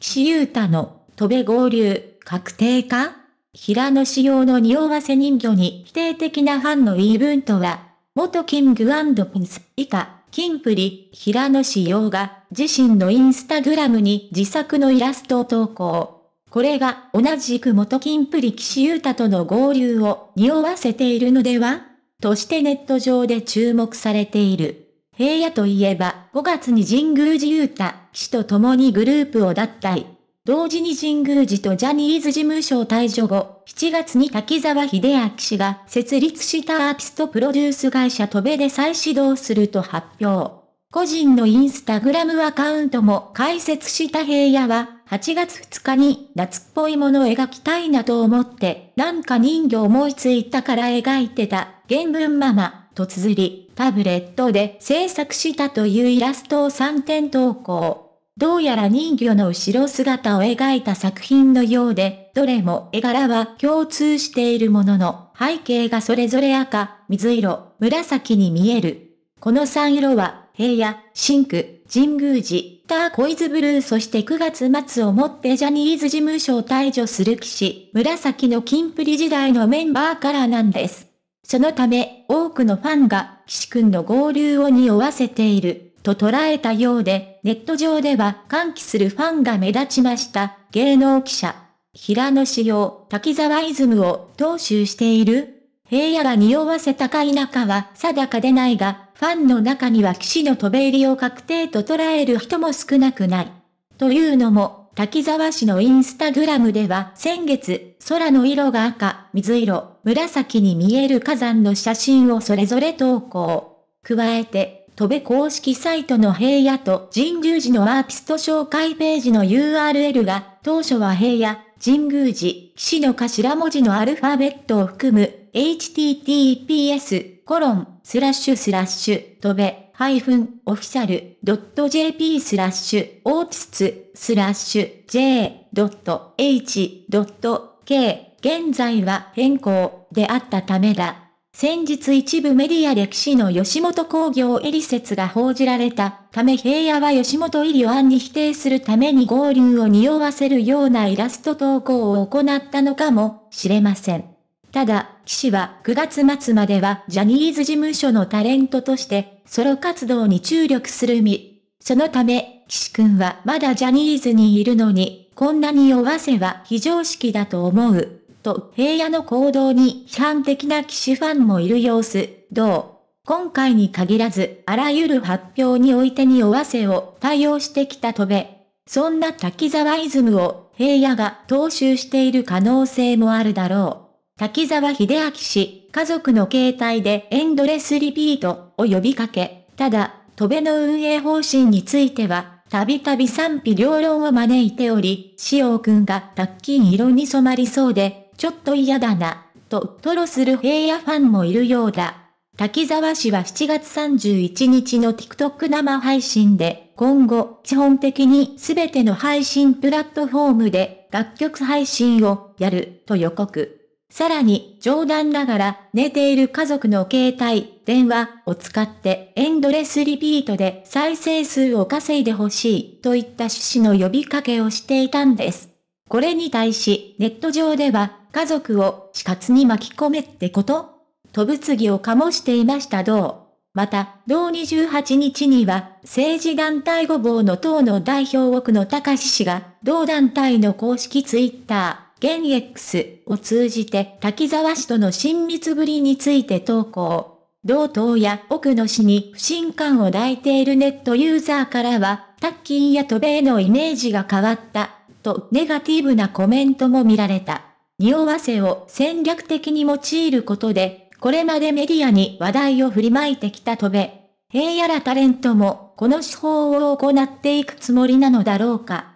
岸優太の、戸べ合流、確定か平野仕様の匂わせ人魚に否定的なファンの言い分とは、元キングピンス以下、キンプリ、平野仕様が自身のインスタグラムに自作のイラストを投稿。これが同じく元キンプリ岸優太との合流を匂わせているのではとしてネット上で注目されている。平野といえば5月に神宮寺優太、氏と共にグループを脱退。同時に神宮寺とジャニーズ事務所を退所後、7月に滝沢秀明氏が設立したアーティストプロデュース会社戸部で再始動すると発表。個人のインスタグラムアカウントも開設した平野は、8月2日に夏っぽいものを描きたいなと思って、なんか人魚思いついたから描いてた、原文ママ、と綴り、タブレットで制作したというイラストを3点投稿。どうやら人魚の後ろ姿を描いた作品のようで、どれも絵柄は共通しているものの、背景がそれぞれ赤、水色、紫に見える。この3色は、平野、ンク、神宮寺、ターコイズブルーそして9月末をもってジャニーズ事務所を退場する騎士、紫の金プリ時代のメンバーからなんです。そのため、多くのファンが、岸くんの合流を匂わせている。と捉えたようで、ネット上では歓喜するファンが目立ちました。芸能記者。平野紫耀、滝沢イズムを踏襲している平野が匂わせたか否かは定かでないが、ファンの中には騎士の飛べ入りを確定と捉える人も少なくない。というのも、滝沢氏のインスタグラムでは先月、空の色が赤、水色、紫に見える火山の写真をそれぞれ投稿。加えて、戸部公式サイトの平野と神宮寺のアーティスト紹介ページの URL が、当初は平野、神宮寺、騎士の頭文字のアルファベットを含む、https, コロン、スラッシュスラッシュ、トベ、ハイフン、オフィシャル、ドット JP スラッシュ、オーティス、スラッシュ、J、ドット、H、ドット、K、現在は変更であったためだ。先日一部メディア歴史の吉本工業入り説が報じられたため平野は吉本入りを案に否定するために合流を匂わせるようなイラスト投稿を行ったのかもしれません。ただ、士は9月末まではジャニーズ事務所のタレントとしてソロ活動に注力する身。そのため、岸くんはまだジャニーズにいるのに、こんなにわせは非常識だと思う。と平野の行動に批判的な騎士ファンもいる様子、どう今回に限らず、あらゆる発表においてにおわせを対応してきた戸部。そんな滝沢イズムを平野が踏襲している可能性もあるだろう。滝沢秀明氏、家族の携帯でエンドレスリピートを呼びかけ、ただ、戸部の運営方針については、たびたび賛否両論を招いており、潮君がタッキン色に染まりそうで、ちょっと嫌だな、と吐露する平野ファンもいるようだ。滝沢氏は7月31日の TikTok 生配信で、今後、基本的に全ての配信プラットフォームで楽曲配信をやると予告。さらに、冗談ながら寝ている家族の携帯、電話を使ってエンドレスリピートで再生数を稼いでほしいといった趣旨の呼びかけをしていたんです。これに対し、ネット上では家族を死活に巻き込めってこと飛ぶ次を醸していました同。また、同28日には、政治団体ごぼうの党の代表奥野隆氏が、同団体の公式ツイッター、現 X を通じて滝沢氏との親密ぶりについて投稿。同党や奥野氏に不信感を抱いているネットユーザーからは、タッキンや渡米のイメージが変わった、とネガティブなコメントも見られた。匂わせを戦略的に用いることで、これまでメディアに話題を振りまいてきた戸部。平野らタレントも、この手法を行っていくつもりなのだろうか。